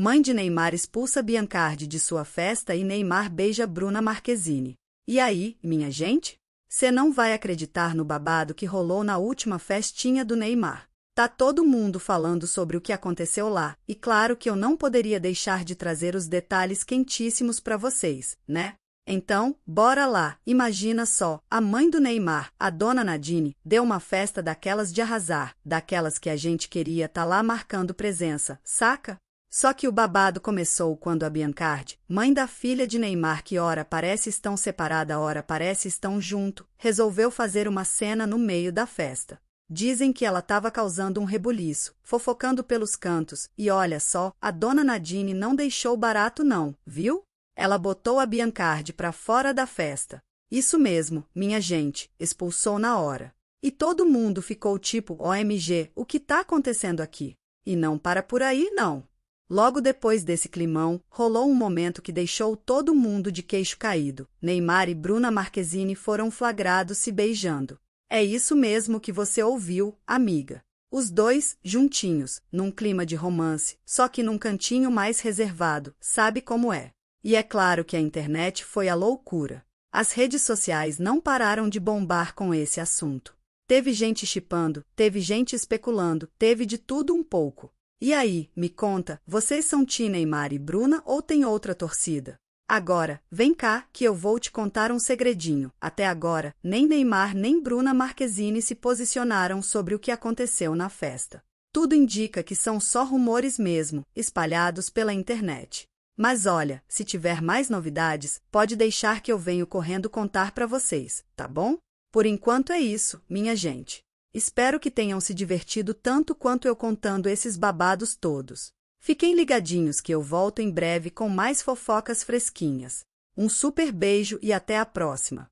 Mãe de Neymar expulsa Biancardi de sua festa e Neymar beija Bruna Marquezine. E aí, minha gente? Você não vai acreditar no babado que rolou na última festinha do Neymar. Tá todo mundo falando sobre o que aconteceu lá, e claro que eu não poderia deixar de trazer os detalhes quentíssimos para vocês, né? Então, bora lá. Imagina só, a mãe do Neymar, a dona Nadine, deu uma festa daquelas de arrasar, daquelas que a gente queria tá lá marcando presença, saca? Só que o babado começou quando a Biancardi, mãe da filha de Neymar que ora parece estão separada ora parece estão junto, resolveu fazer uma cena no meio da festa. Dizem que ela estava causando um rebuliço, fofocando pelos cantos, e olha só, a dona Nadine não deixou barato não, viu? Ela botou a Biancardi para fora da festa. Isso mesmo, minha gente, expulsou na hora. E todo mundo ficou tipo, OMG, o que está acontecendo aqui? E não para por aí, não. Logo depois desse climão, rolou um momento que deixou todo mundo de queixo caído. Neymar e Bruna Marquezine foram flagrados se beijando. É isso mesmo que você ouviu, amiga. Os dois, juntinhos, num clima de romance, só que num cantinho mais reservado, sabe como é. E é claro que a internet foi a loucura. As redes sociais não pararam de bombar com esse assunto. Teve gente chipando, teve gente especulando, teve de tudo um pouco. E aí, me conta, vocês são Tina e Bruna ou tem outra torcida? Agora, vem cá que eu vou te contar um segredinho. Até agora, nem Neymar nem Bruna Marquezine se posicionaram sobre o que aconteceu na festa. Tudo indica que são só rumores mesmo, espalhados pela internet. Mas olha, se tiver mais novidades, pode deixar que eu venho correndo contar para vocês, tá bom? Por enquanto é isso, minha gente. Espero que tenham se divertido tanto quanto eu contando esses babados todos. Fiquem ligadinhos que eu volto em breve com mais fofocas fresquinhas. Um super beijo e até a próxima!